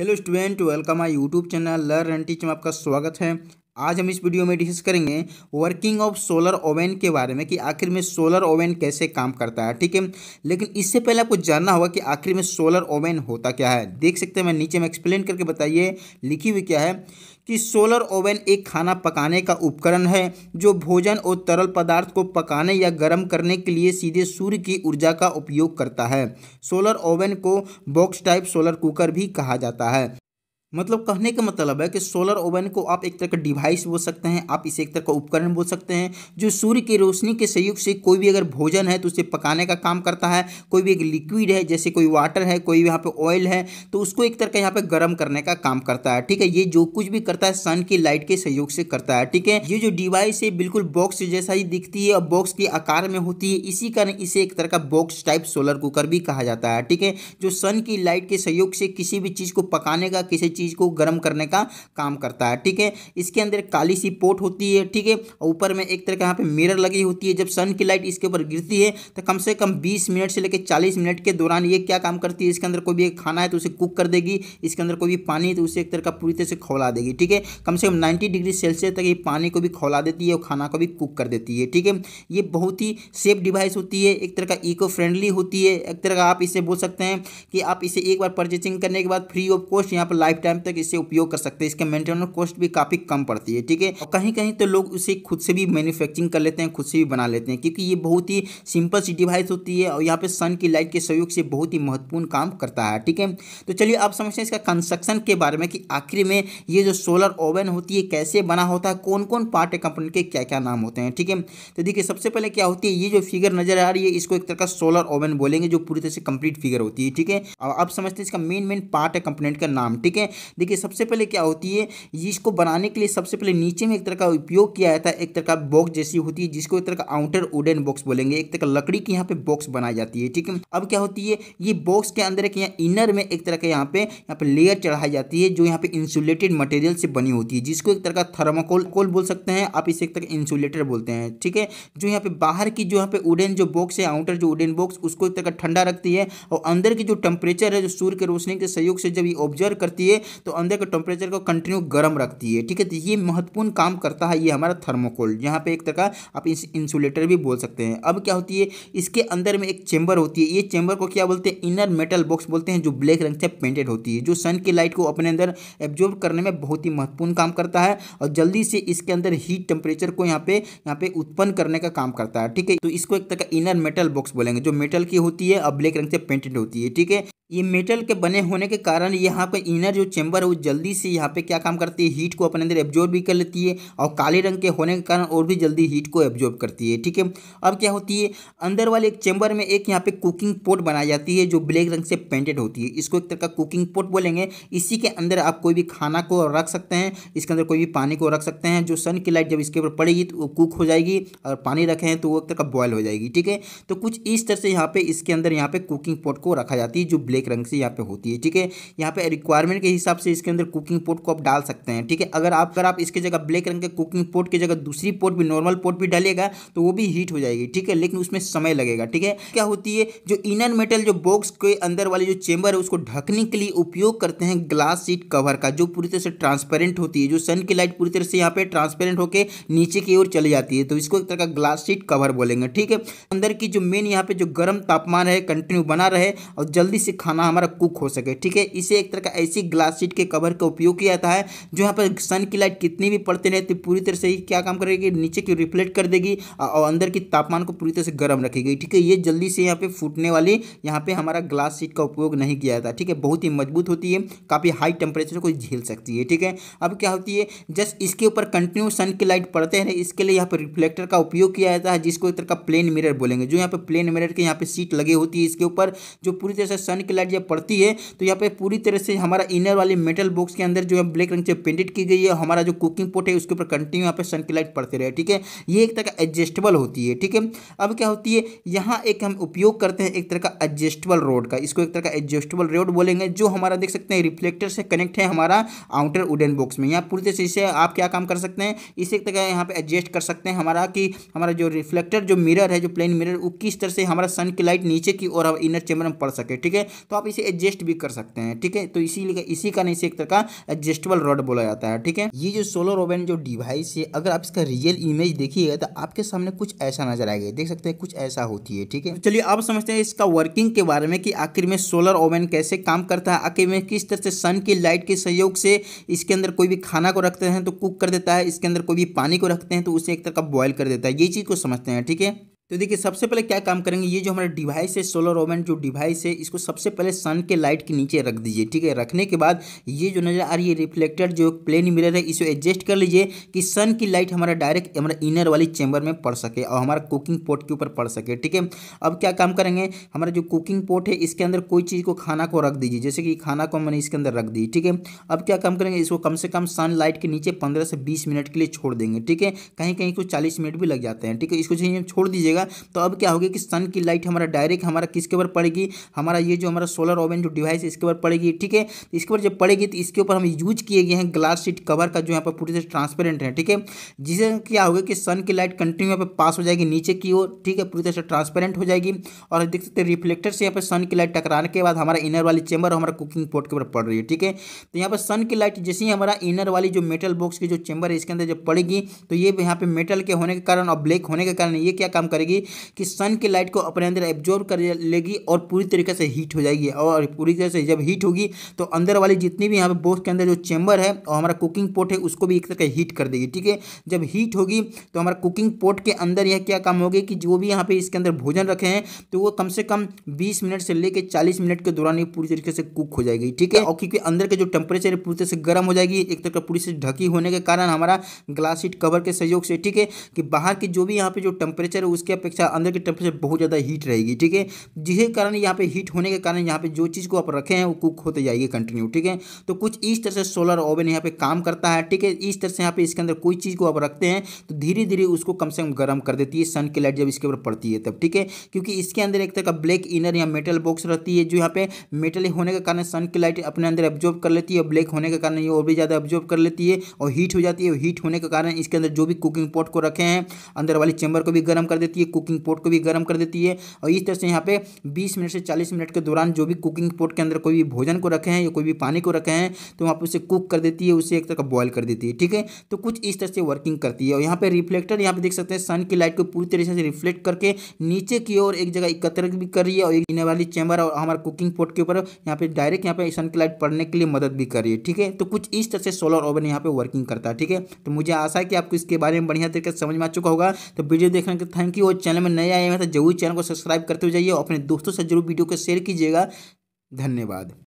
Hello student welcome I YouTube channel learn and teach में आपका स्वागत है आज हम इस वीडियो में डिस्कस करेंगे वर्किंग ऑफ सोलर ओवन के बारे में कि आखिर में सोलर ओवन कैसे काम करता है ठीक है लेकिन इससे पहले आपको जानना होगा कि आखिर में सोलर ओवन होता क्या है देख सकते हैं मैं नीचे में एक्सप्लेन करके बताइए लिखी हुई क्या है कि सोलर ओवन एक खाना पकाने का उपकरण है जो भोजन और तरल पदार्थ को पकाने या गर्म करने के लिए सीधे सूर्य की ऊर्जा का उपयोग करता है सोलर ओवन को बॉक्स टाइप सोलर कुकर भी कहा जाता है मतलब कहने का मतलब है कि सोलर ओवन को आप एक तरह का डिवाइस बोल सकते हैं आप इसे एक तरह का उपकरण बोल सकते हैं जो सूर्य की रोशनी के सहयोग से कोई भी अगर भोजन है तो उसे पकाने का काम करता है कोई भी एक लिक्विड है जैसे कोई वाटर है कोई यहाँ पे ऑयल है तो उसको एक तरह का यहाँ पे गर्म करने का काम करता है ठीक है ये जो कुछ भी करता है सन की लाइट के सहयोग से करता है ठीक है ये जो डिवाइस है बिल्कुल बॉक्स जैसा ही दिखती है और बॉक्स के आकार में होती है इसी कारण इसे एक तरह का बॉक्स टाइप सोलर कुकर भी कहा जाता है ठीक है जो सन की लाइट के सहयोग से किसी भी चीज़ को पकाने का किसी चीज़ को गर्म करने का काम करता है ठीक है इसके अंदर काली सी पोट होती है ठीक है ऊपर में एक तरह का यहाँ पे मिरर लगी होती है जब सन की लाइट इसके ऊपर गिरती है तो कम से कम बीस मिनट से लेकर चालीस मिनट के दौरान ये क्या काम करती है इसके अंदर कोई भी खाना है तो उसे कुक कर देगी इसके अंदर कोई भी पानी है तो उसे एक तरह का पूरी तरह से खोला देगी ठीक है कम से कम नाइन्टी डिग्री सेल्सियस तक ये पानी को भी खोला देती है और खाना को भी कुक कर देती है ठीक है ये बहुत ही सेफ डिवाइस होती है एक तरह का इको फ्रेंडली होती है एक तरह का आप इसे बोल सकते हैं कि आप इसे एक बार परचेसिंग करने के बाद फ्री ऑफ कॉस्ट यहाँ पर लाइफ टाइम तक इसे उपयोग कर सकते हैं इसके मेंटेनेंस कॉस्ट भी काफ़ी कम पड़ती है ठीक है और कहीं कहीं तो लोग इसे खुद से भी मैन्युफैक्चरिंग कर लेते हैं खुद से भी बना लेते हैं क्योंकि ये बहुत ही सिंपल सी डिवाइस होती है और यहाँ पे सन की लाइट के सहयोग से बहुत ही महत्वपूर्ण काम करता है ठीक है तो चलिए आप समझते हैं इसका कंस्ट्रक्शन के बारे में कि आखिर में ये जो सोलर ओवन होती है कैसे बना होता है कौन कौन पार्ट है कंपनी के क्या क्या नाम होते हैं ठीक है तो देखिए सबसे पहले क्या होती है ये जो फिगर नजर आ रही है इसको एक तरह का सोलर ओवन बोलेंगे जो पूरी तरह से कंप्लीट फिगर होती है ठीक है अब समझते हैं इसका मेन मेन पार्ट है कंपोनेंट का नाम ठीक है देखिए सबसे पहले क्या होती है इसको बनाने के लिए सबसे पहले नीचे में एक तरह का उपयोग किया जाता है एक तरह का बॉक्स जैसी होती है जिसको एक तरह का आउटर वुडन बॉक्स बोलेंगे एक तरह का लकड़ी की यहाँ पे बॉक्स बनाई जाती है ठीक है अब क्या होती है ये बॉक्स के अंदर एक यहाँ इनर में एक तरह का यहाँ पे यहाँ पे लेयर चढ़ाई जाती है जो यहाँ पे इंसुलेटेड मटेरियल से बनी होती है जिसको एक तरह का थर्माकोल कोल बोल सकते हैं आप इसे एक तरह इंसुलेटर बोलते हैं ठीक है जो यहाँ पे बाहर की जो यहाँ पे वुडन जो बॉक्स है आउटर जो वुडन बॉक्स उसको एक तरह का ठंडा रखती है और अंदर की जो टेम्परेचर है जो सूर्य के रोशनी के सहयोग से जब ये ऑब्जर्व करती है तो अंदर के टेम्परेचर को कंटिन्यू गर्म रखती है ठीक है तो ये महत्वपूर्ण काम करता है ये हमारा थर्मोकोल यहाँ पे एक तरह का आप इस इंसुलेटर भी बोल सकते हैं अब क्या होती है इसके अंदर में एक चैम्बर होती है ये चैम्बर को क्या बोलते हैं इनर मेटल बॉक्स बोलते हैं जो ब्लैक रंग से पेंटेड होती है जो सन की लाइट को अपने अंदर एब्जॉर्ब करने में बहुत ही महत्वपूर्ण काम करता है और जल्दी से इसके अंदर हीट टेम्परेचर को यहाँ पे यहाँ पे उत्पन्न करने का काम करता है ठीक है तो इसको एक तरह का इनर मेटल बॉक्स बोलेंगे जो मेटल की होती है और ब्लैक रंग से पेंटेड होती है ठीक है ये मेटल के बने होने के कारण यहाँ पर इनर जो चेंबर है वो जल्दी से यहाँ पे क्या काम करती है हीट को अपने अंदर एब्जॉर्ब भी कर लेती है और काले रंग के होने के कारण और भी जल्दी हीट को एब्जॉर्ब करती है ठीक है अब क्या होती है अंदर वाले एक चेंबर में एक यहाँ पे कुकिंग पोट बनाई जाती है जो ब्लैक रंग से पेंटेड होती है इसको एक तरह का कुकिंग पोट बोलेंगे इसी के अंदर आप कोई भी खाना को रख सकते हैं इसके अंदर कोई भी पानी को रख सकते हैं जो सन की लाइट जब इसके ऊपर पड़ेगी तो कुक हो जाएगी और पानी रखें तो वो एक तरह का बॉयल हो जाएगी ठीक है तो कुछ इस तरह से यहाँ पे इसके अंदर यहाँ पे कुकिंग पोट को रखा जाती है जो ब्लैक रंग से यहाँ पे होती है ठीक है यहाँ पे रिक्वायरमेंट के हिसाब हिसाब से इसके अंदर कुकिंग पोर्ट को आप डाल सकते हैं ठीक है अगर आप अगर आप इसके जगह ब्लैक रंग के कुकिंग पोर्ट की जगह दूसरी पोर्ट भी नॉर्मल पोर्ट भी डालेगा तो वो भी हीट हो जाएगी ठीक है लेकिन उसमें समय लगेगा ठीक है क्या होती है जो इनर मेटल जो बॉक्स के अंदर वाली जो चेंबर है उसको ढकने के लिए उपयोग करते हैं ग्लास सीट कवर का जो पूरी तरह से ट्रांसपेरेंट होती है जो सन की लाइट पूरी तरह से यहाँ पे ट्रांसपेरेंट होकर नीचे की ओर चली जाती है तो इसको एक तरह का ग्लास सीट कवर बोलेंगे ठीक है अंदर की जो मेन यहाँ पे जो गर्म तापमान है कंटिन्यू बना रहे और जल्दी से खाना हमारा कुक हो सके ठीक है इसे एक तरह का ऐसी ग्लास शीट के कवर का उपयोग किया जाता है जो यहाँ पर सन की लाइट कितनी भी पड़ती रहती तो पूरी तरह से क्या काम करेगी नीचे की रिफ्लेक्ट कर देगी और अंदर की तापमान को पूरी तरह से गर्म रखेगी ठीक है ये जल्दी से यहाँ पर फूटने वाली यहाँ पर हमारा ग्लास शीट का उपयोग नहीं किया जाता ठीक है बहुत ही मजबूत होती है काफ़ी हाई टेम्परेचर को झेल सकती है ठीक है अब क्या होती है जस्ट इसके ऊपर कंटिन्यू सन की लाइट पड़ते हैं इसके लिए यहाँ पर रिफ्लेक्टर का उपयोग किया जाता है जिसको एक तरह का प्लेन मिरर बोलेंगे जो यहाँ पर प्लेन मिरर के यहाँ पे सीट लगी होती है इसके ऊपर जो पूरी तरह से सन की लाइट जब पड़ती है तो यहाँ पे पूरी तरह से हमारा इनर वाली मेटल बॉक्स के अंदर जो है ब्लैक रंग से पेंटेड की गई है हमारा जो कुकिंग पोट है उसके ऊपर कंटिन्यू यहाँ पे सन की लाइट पड़ते रहे ठीक है ये एक तरह का एडजस्टेबल होती है ठीक है अब क्या होती है यहाँ एक हम उपयोग करते हैं एक तरह का एडजस्टेबल रोड का इसको एक तरह का एडजस्टेबल रोड बोलेंगे जो हमारा देख सकते हैं रिफ्लेक्टर से कनेक्ट है हमारा आउटर वुडन बॉक्स में यहाँ पूरी तरह से आप क्या काम कर सकते हैं इसे एक तरह यहाँ पर एडजस्ट कर सकते हैं हमारा कि हमारा जो रिफ्लेक्टर जो मिरर है जो प्लेन मिरर वो किस तरह से हमारा सन की लाइट नीचे की और इनर चैम्बर में पड़ सके ठीक है तो आप इसे एडजस्ट भी कर सकते हैं ठीक है तो इसीलिए इसी इसी का नहीं इसे एक तरह का एडजस्टेबल रॉड बोला जाता है ठीक है ये जो सोलर ओवन जो डिवाइस है अगर आप इसका रियल इमेज देखिएगा तो आपके सामने कुछ ऐसा नजर आएगा देख सकते हैं कुछ ऐसा होती है ठीक है तो चलिए आप समझते हैं इसका वर्किंग के बारे में कि आखिर में सोलर ओवन कैसे काम करता है आखिर में किस तरह से सन की लाइट के सहयोग से इसके अंदर कोई भी खाना को रखते हैं तो कुक कर देता है इसके अंदर कोई भी पानी को रखते हैं तो उसे एक तरह का बॉयल कर देता है ये चीज़ को समझते हैं ठीक है थीके? तो देखिए सबसे पहले क्या काम करेंगे ये जो हमारा डिवाइस है सोलर ओवन जो डिवाइस है इसको सबसे पहले सन के लाइट के नीचे रख दीजिए ठीक है रखने के बाद ये जो नज़र आ रही है रिफ्लेक्टर जो प्लेन मिरर है इसको एडजस्ट कर लीजिए कि सन की लाइट हमारा डायरेक्ट हमारा इनर वाली चैम्बर में पड़ सके और हमारा कुकिंग पोट के ऊपर पड़ सके ठीक है अब क्या काम करेंगे हमारा जो कुकिंग पोट है इसके अंदर कोई चीज़ को खाना को रख दीजिए जैसे कि खाना को मैंने इसके अंदर रख दी ठीक है अब क्या काम करेंगे इसको कम से कम सन लाइट के नीचे पंद्रह से बीस मिनट के लिए छोड़ देंगे ठीक है कहीं कहीं को चालीस मिनट भी लग जाते हैं ठीक है इसको छोड़ दीजिएगा जाएगा तो अब क्या होगी कि सन की लाइट हमारा डायरेक्ट हमारा किसके ऊपर पड़ेगी हमारा ये जो हमारा सोलर ओवन जो डिवाइस है इसके ऊपर पड़ेगी ठीक है इसके ऊपर जब पड़ेगी तो इसके ऊपर हम यूज किए गए हैं ग्लास शीट कवर का जो यहाँ पर पूरी तरह ट्रांसपेरेंट है ठीक है जिसे क्या होगा कि सन की लाइट कंटिन्यू यहाँ पर पास हो जाएगी नीचे की ओर ठीक है पूरी तरह से ट्रांसपेरेंट हो जाएगी और देख सकते हैं रिफ्लेक्टर से यहाँ पर सन की लाइट टकराने के बाद हमारा इनर वाली चेंबर और हमारा कुकिंग पोर्ट के ऊपर पड़ रही है ठीक है तो यहाँ पर सन की लाइट जैसे ही हमारा इनर वाली जो मेटल बॉक्स की जो चेंबर है इसके अंदर जब पड़ेगी तो ये यहाँ पे मेटल के होने के कारण और ब्लैक होने के कारण ये क्या काम करेगी जाएगी कि सन के लाइट को अपने अंदर एब्जॉर्ब कर लेगी और पूरी तरीके से हीट हो जाएगी और पूरी तरह से जब हीट होगी तो अंदर वाली जितनी भी यहाँ पर बोस के अंदर जो चैम्बर है और हमारा कुकिंग पोट है उसको भी एक तरह हीट कर देगी ठीक है जब हीट होगी तो हमारा कुकिंग पोट के अंदर यह क्या काम होगी कि जो भी यहाँ पर इसके अंदर भोजन रखे हैं तो वो कम से कम बीस मिनट से लेकर चालीस मिनट के दौरान ही पूरी तरीके से कुक हो जाएगी ठीक है और क्योंकि अंदर के जो टेम्परेचर है पूरी तरह से गर्म हो जाएगी एक तरह पूरी से ढकी होने के कारण हमारा ग्लास हीट कवर के सहयोग से ठीक है कि बाहर की जो भी यहाँ पे जो टेम्परेचर है उसके अपेक्षा अंदर की टेम्परेचर बहुत ज़्यादा हीट रहेगी ठीक है जिसके कारण यहाँ पे हीट होने के कारण यहाँ पे जो चीज़ को आप रखे हैं वो कुक होते जाएगी कंटिन्यू ठीक है तो कुछ इस तरह से सोलर ओवन यहाँ पे काम करता है ठीक है इस तरह से यहाँ पे इसके अंदर कोई चीज़ को आप रखते हैं तो धीरे धीरे उसको कम से कम गर्म कर देती है सन की लाइट जब इसके ऊपर पड़ती है तब ठीक है क्योंकि इसके अंदर एक तरह का ब्लैक इनर या मेटल बॉक्स रहती है जो यहाँ पे मेटल होने के कारण सन की लाइट अपने अंदर एब्जॉर्ब कर लेती है और ब्लैक होने के कारण ये और भी ज़्यादा एब्जॉर्ब कर लेती है और हीट हो जाती है हीट होने के कारण इसके अंदर जो भी कुकिंग पॉट को रखे हैं अंदर वाली चैम्बर को भी गर्म कर देती है कुकिंग पोट को भी गर्म कर देती है और इस तरह से यहाँ पे बीस मिनट से चालीस मिनट के दौरान जो भी कुकिंग पोट के अंदर कोई भी भोजन को रखे हैं या कोई भी पानी को रखे हैं तो वहाँ पर उसे कुक कर देती है उसे एक तरह का बॉयल कर देती है ठीक है तो कुछ इस तरह से वर्किंग करती है और यहाँ पर रिफ्लेक्टर यहाँ पर देख सकते हैं सन की लाइट को पूरी तरीके से रिफ्लेक्ट करके नीचे की ओर एक जगह एकत्र भी कर रही है और एक इन्हें वाली चैम्बर और हमारे कुकिंग पोट के ऊपर यहाँ पर डायरेक्ट यहाँ पर सन की लाइट पड़ने के लिए मदद भी कर रही है ठीक है तो कुछ इस तरह से सोलर ओवन यहाँ पर वर्किंग करता है ठीक है तो मुझे आशा है कि आपको इसके बारे में बढ़िया तरीके से समझ में आ चुका होगा तो वीडियो देखने के थैंक यू लोग चैनल में नए आए हैं तो जरूर चैनल को सब्सक्राइब करते हुए जाइए और अपने दोस्तों से जरूर वीडियो को शेयर कीजिएगा धन्यवाद